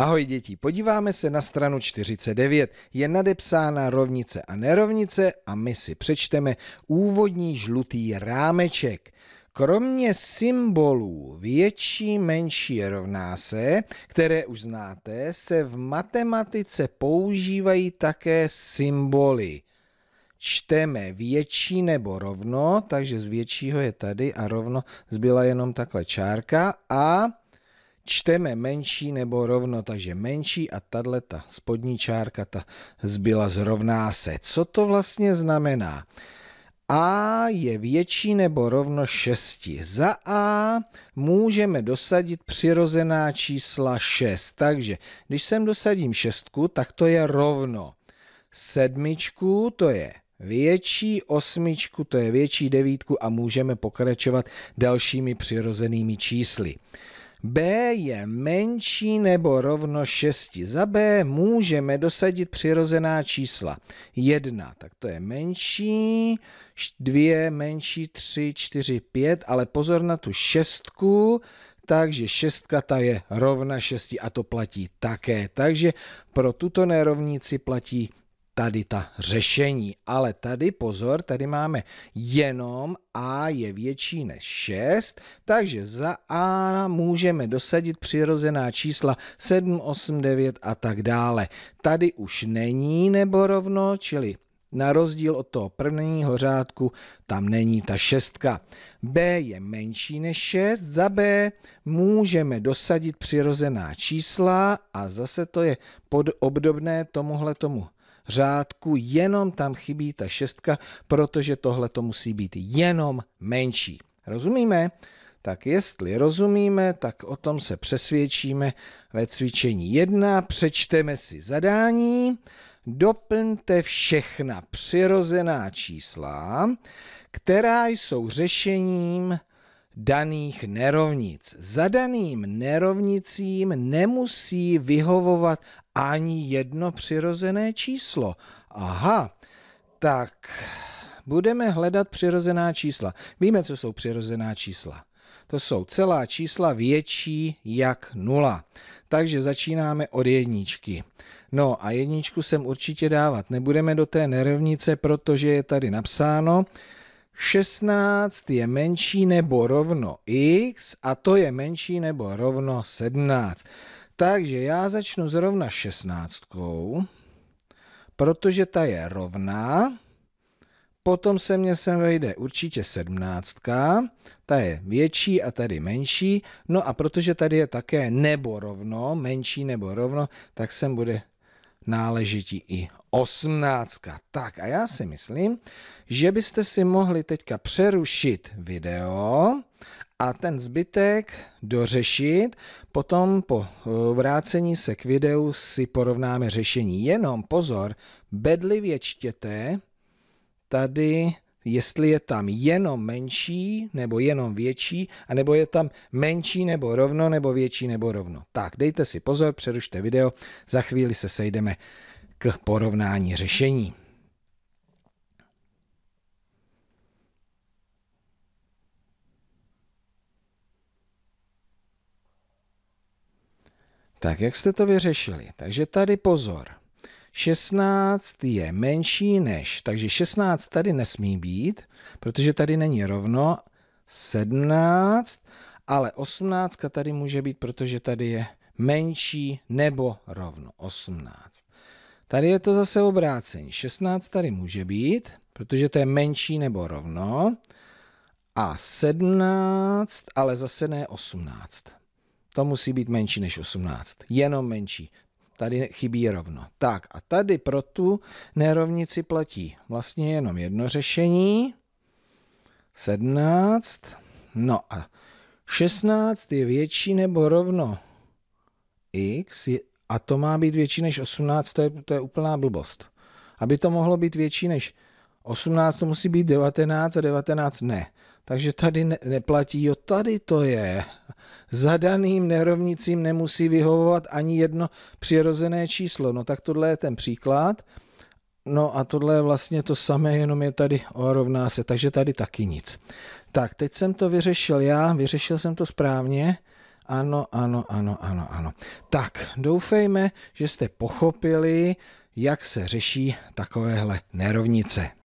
Ahoj děti, podíváme se na stranu 49. Je nadepsána rovnice a nerovnice a my si přečteme úvodní žlutý rámeček. Kromě symbolů větší, menší rovná se, které už znáte, se v matematice používají také symboly. Čteme větší nebo rovno, takže z většího je tady a rovno zbyla jenom takhle čárka a čteme menší nebo rovno, takže menší a tahle ta spodní čárka, ta zbyla zrovná se. Co to vlastně znamená? A je větší nebo rovno 6. Za A můžeme dosadit přirozená čísla 6. Takže když sem dosadím šestku, tak to je rovno. Sedmičku to je větší, osmičku to je větší, devítku a můžeme pokračovat dalšími přirozenými čísly b je menší nebo rovno 6. Za b můžeme dosadit přirozená čísla. 1, tak to je menší, 2, menší, 3, 4, 5, ale pozor na tu šestku, takže šestka ta je rovna 6 a to platí také. Takže pro tuto nerovnici platí tady ta řešení. Ale tady pozor, tady máme jenom a je větší než 6, takže za a můžeme dosadit přirozená čísla 7, 8, 9 a tak dále. Tady už není nebo rovno, čili na rozdíl od toho prvního řádku tam není ta šestka. B je menší než 6. Za B můžeme dosadit přirozená čísla a zase to je pod obdobné tomuhle tomu řádku, jenom tam chybí ta šestka, protože tohle to musí být jenom menší. Rozumíme? Tak jestli rozumíme, tak o tom se přesvědčíme ve cvičení 1. Přečteme si zadání, doplňte všechna přirozená čísla, která jsou řešením daných nerovnic. Zadaným nerovnicím nemusí vyhovovat ani jedno přirozené číslo. Aha, tak budeme hledat přirozená čísla. Víme, co jsou přirozená čísla. To jsou celá čísla větší jak nula. Takže začínáme od jedničky. No a jedničku sem určitě dávat nebudeme do té nerovnice, protože je tady napsáno, 16 je menší nebo rovno x a to je menší nebo rovno 17. Takže já začnu zrovna 16, protože ta je rovná. Potom se mně sem vejde určitě sedmnáctka, ta je větší a tady menší. No a protože tady je také nebo rovno, menší nebo rovno, tak sem bude náležití i osmnáctka. Tak a já si myslím, že byste si mohli teďka přerušit video a ten zbytek dořešit. Potom po eh, vrácení se k videu si porovnáme řešení. Jenom pozor, bedlivě čtěte tady jestli je tam jenom menší nebo jenom větší, anebo je tam menší nebo rovno nebo větší nebo rovno. Tak, dejte si pozor, přerušte video, za chvíli se sejdeme k porovnání řešení. Tak, jak jste to vyřešili? Takže tady pozor. 16 je menší než, takže 16 tady nesmí být, protože tady není rovno 17, ale 18 tady může být, protože tady je menší nebo rovno 18. Tady je to zase obrácení. 16 tady může být, protože to je menší nebo rovno. A 17, ale zase ne 18. To musí být menší než 18. Jenom menší. Tady chybí rovno. Tak a tady pro tu nerovnici platí vlastně jenom jedno řešení. 17. No a 16 je větší nebo rovno x a to má být větší než 18, to je, to je úplná blbost. Aby to mohlo být větší než 18 to musí být 19 a 19 ne. Takže tady ne, neplatí, jo, tady to je. Zadaným nerovnicím nemusí vyhovovat ani jedno přirozené číslo. No tak tohle je ten příklad. No a tohle je vlastně to samé, jenom je tady o rovná se, takže tady taky nic. Tak, teď jsem to vyřešil já, vyřešil jsem to správně. Ano, ano, ano, ano, ano. Tak, doufejme, že jste pochopili, jak se řeší takovéhle nerovnice.